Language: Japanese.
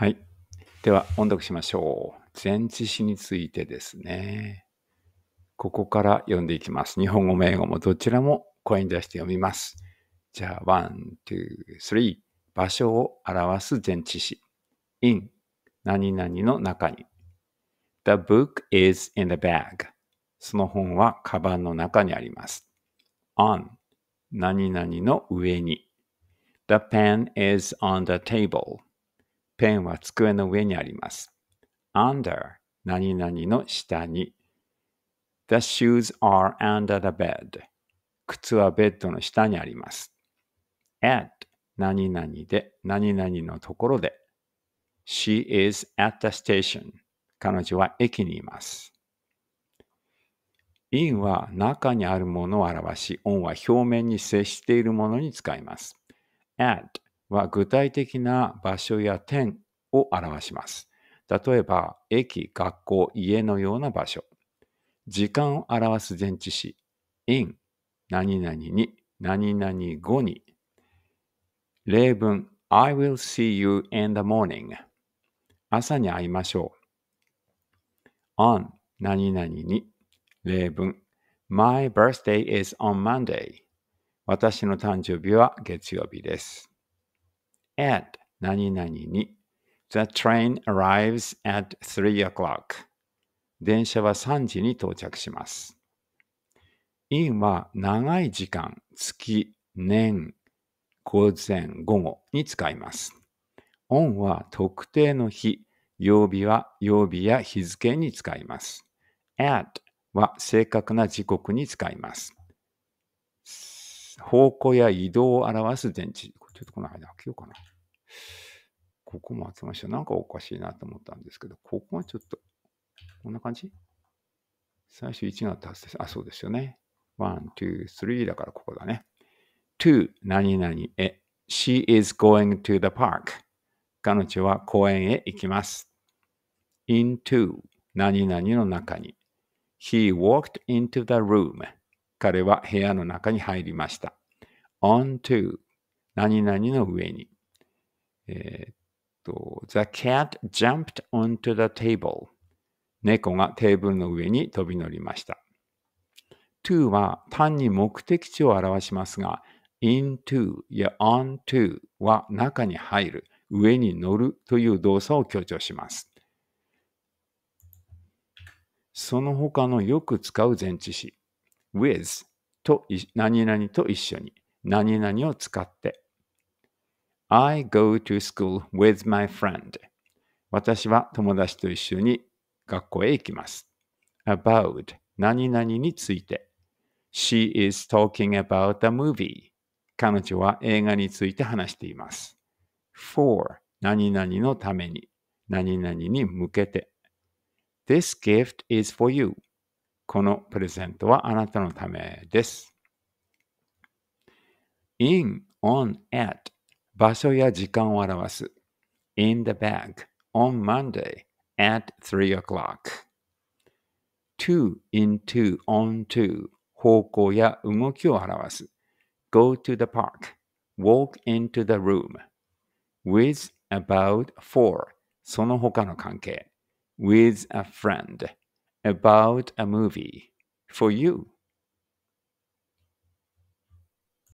はい。では、音読しましょう。前置詞についてですね。ここから読んでいきます。日本語も英語もどちらも声に出して読みます。じゃあ、ワン、ツー、スリー。場所を表す前置詞。in 何々の中に。The book is in the bag. その本はカバンの中にあります。on 何々の上に。The pen is on the table. ペンは机の上にあります。under 何々の下に。The shoes are under the bed. 靴はベッドの下にあります。at 何々で何々のところで。She is at the station. 彼女は駅にいます。in は中にあるものを表し、on は表面に接しているものに使います。at は具体的な場所や点を表します。例えば、駅、学校、家のような場所。時間を表す前置詞 in 何々に何々後に例文 I will see you in the morning 朝に会いましょう on 何々に例文 My birthday is on Monday 私の誕生日は月曜日です at 何々に。The train arrives at 3 o'clock. 電車は3時に到着します。in は長い時間、月、年、午前、午後に使います。on は特定の日、曜日は曜日や日付に使います。at は正確な時刻に使います。方向や移動を表す電池。ちょっとこの間開けようかな。ここも開けました。なんかおかしいなと思ったんですけど、ここはちょっと、こんな感じ最初1が達成。あ、そうですよね。1、2、3だからここだね。to 何々へ。She is going to the park. 彼女は公園へ行きます。into 何々の中に。He walked into the room. 彼は部屋の中に入りました。onto 何々の上に。えー、っと、the cat jumped onto the table 猫がテーブルの上に飛び乗りました。to は単に目的地を表しますが、into や onto は中に入る、上に乗るという動作を強調します。その他のよく使う前置詞。with と何々と一緒に何々を使って I go to school with my friend 私は友達と一緒に学校へ行きます about 何々について She is talking about a movie 彼女は映画について話しています for 何々のために何々に向けて This gift is for you このプレゼントはあなたのためです。in, on, at 場所や時間を表す。in the b a g on Monday at 3 o'clock to, into, on to 方向や動きを表す。go to the park walk into the room with, about, for その他の関係 with a friend about a movie for you.